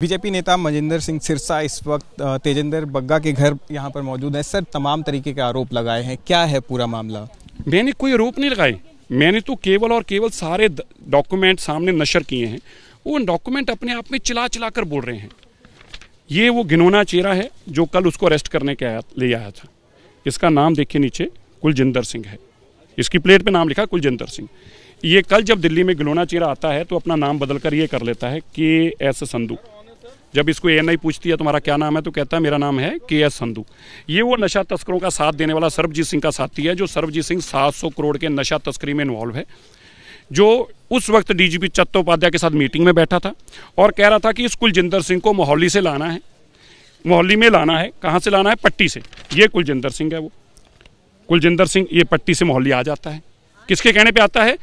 BJP नेता मजिंदर सिंह सिरसा इस वक्त तेजेंद्र बग्गा के घर यहाँ पर मौजूद है सर तमाम तरीके के आरोप लगाए हैं क्या है पूरा मामला मैंने कोई आरोप नहीं लगाए मैंने तो केवल और केवल सारे डॉक्यूमेंट सामने नशर किए हैं वो डॉक्यूमेंट अपने आप में चिला चिला कर बोल रहे हैं ये वो घिनौना चेहरा है जो कल उसको अरेस्ट करने के आया ले आया था इसका नाम देखिए नीचे कुलजिंदर सिंह है इसकी प्लेट पे नाम लिखा कुलजिंदर सिंह ये कल जब दिल्ली में गिलोना चेहरा आता है तो अपना नाम बदल कर ये कर लेता है के एस संधू जब इसको ए पूछती है तुम्हारा क्या नाम है तो कहता है मेरा नाम है के एस संधु ये वो नशा तस्करों का साथ देने वाला सरबजीत सिंह का साथी है जो सरबजीत सिंह सात करोड़ के नशा तस्करी में इन्वॉल्व है जो उस वक्त डीजीपी चट्टोपाध्याय के साथ मीटिंग में बैठा था और कह रहा था कि इस कुलजिंदर सिंह को मोहल्ली से लाना है मोहल्ली में लाना है कहाँ से लाना है पट्टी से ये कुलजिंदर सिंह है वो कुलजिंदर सिंह ये पट्टी से मोहल्ली आ जाता है किसके कहने पे आता है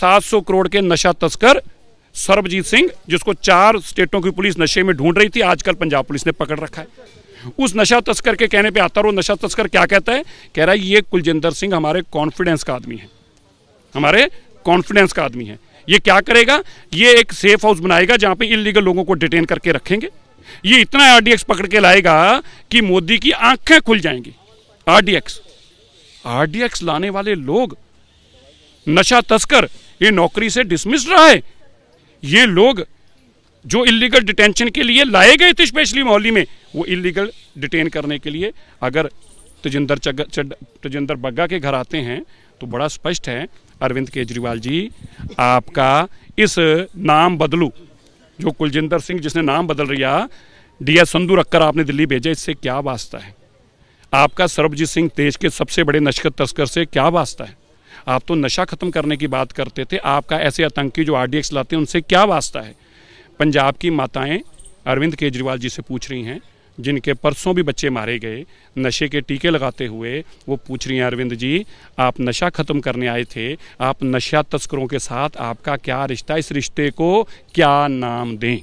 700 करोड़ के नशा तस्कर सरबजीत सिंह जिसको चार स्टेटों की पुलिस नशे में ढूंढ रही थी आजकल पंजाब पुलिस ने पकड़ रखा है उस नशा तस्कर के कहने पे आता और नशा तस्कर क्या कहता है कह रहा है ये कुलजिंदर सिंह हमारे कॉन्फिडेंस का आदमी है हमारे कॉन्फिडेंस का आदमी है ये क्या करेगा ये एक सेफ हाउस बनाएगा जहाँ पे इलीगल लोगों को डिटेन करके रखेंगे ये इतना आरडीएक्स पकड़ के लाएगा कि मोदी की आंखें खुल जाएंगी आरडीएक्स आरडीएक्स लाने वाले लोग नशा तस्कर ये नौकरी से डिसमिस रहा है ये लोग जो इलीगल डिटेंशन के लिए लाए गए थे स्पेशली मोहल्ली में वो इलीगल डिटेन करने के लिए अगर तजिंदर तजिंदर बग्गा के घर आते हैं तो बड़ा स्पष्ट है अरविंद केजरीवाल जी आपका इस नाम बदलू जो कुलजिंदर सिंह जिसने नाम बदल रिया डी एस संधू रखकर आपने दिल्ली भेजा इससे क्या वास्ता है आपका सरबजीत सिंह देश के सबसे बड़े नशकत तस्कर से क्या वास्ता है आप तो नशा ख़त्म करने की बात करते थे आपका ऐसे आतंकी जो आर लाते हैं उनसे क्या वास्ता है पंजाब की माताएँ अरविंद केजरीवाल जी से पूछ रही हैं जिनके परसों भी बच्चे मारे गए नशे के टीके लगाते हुए वो पूछ रही हैं अरविंद जी आप नशा ख़त्म करने आए थे आप नशा तस्करों के साथ आपका क्या रिश्ता इस रिश्ते को क्या नाम दें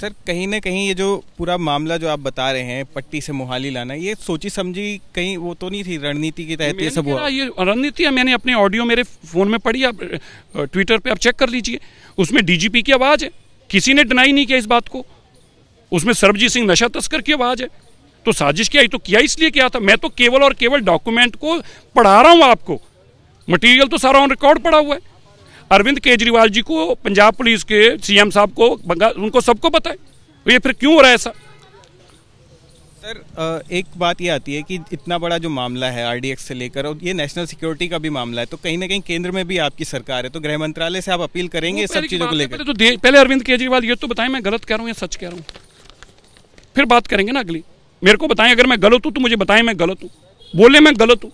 सर कहीं ना कहीं ये जो पूरा मामला जो आप बता रहे हैं पट्टी से मोहाली लाना ये सोची समझी कहीं वो तो नहीं थी रणनीति के तहत ये सब हुआ ये रणनीति है मैंने अपने ऑडियो मेरे फ़ोन में पढ़ी आप ट्विटर पे आप चेक कर लीजिए उसमें डीजीपी की आवाज़ है किसी ने डिनाई नहीं किया इस बात को उसमें सरबजीत सिंह नशा तस्कर की आवाज़ है तो साजिश किया तो किया इसलिए किया था मैं तो केवल और केवल डॉक्यूमेंट को पढ़ा रहा हूँ आपको मटीरियल तो सारा ऑन रिकॉर्ड पड़ा हुआ है अरविंद केजरीवाल जी को पंजाब पुलिस के सीएम साहब को बंगाल उनको सबको पता है तो ये फिर क्यों हो रहा है ऐसा सर एक बात ये आती है कि इतना बड़ा जो मामला है आरडीएक्स से लेकर और ये नेशनल सिक्योरिटी का भी मामला है तो कहीं ना कहीं केंद्र में भी आपकी सरकार है तो गृह मंत्रालय से आप अपील करेंगे सब चीज़ों को लेकर तो पहले अरविंद केजरीवाल ये तो बताएं मैं गलत कह रहा हूँ या सच कह रहा हूँ फिर बात करेंगे ना अगली मेरे को बताएं अगर मैं गलत हूँ तो मुझे बताएं मैं गलत हूँ बोले मैं गलत हूँ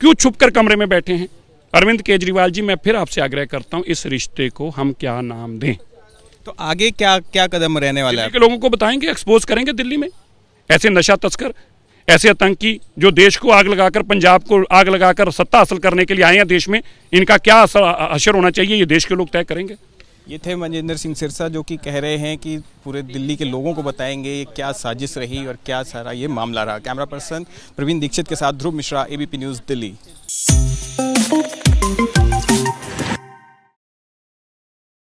क्यों छुप कर कमरे में बैठे हैं अरविंद केजरीवाल जी मैं फिर आपसे आग्रह करता हूँ इस रिश्ते को हम क्या नाम दें तो आगे क्या क्या कदम रहने वाला है लोगों को बताएंगे एक्सपोज करेंगे दिल्ली में ऐसे नशा तस्कर ऐसे आतंकी जो देश को आग लगाकर पंजाब को आग लगाकर सत्ता हासिल करने के लिए आए हैं देश में इनका क्या असर असर होना चाहिए ये देश के लोग तय करेंगे ये थे मनजिंदर सिंह सिरसा जो कि कह रहे हैं कि पूरे दिल्ली के लोगों को बताएंगे ये क्या साजिश रही और क्या सारा ये मामला रहा कैमरा पर्सन प्रवीण दीक्षित के साथ ध्रुव मिश्रा एबीपी न्यूज़ दिल्ली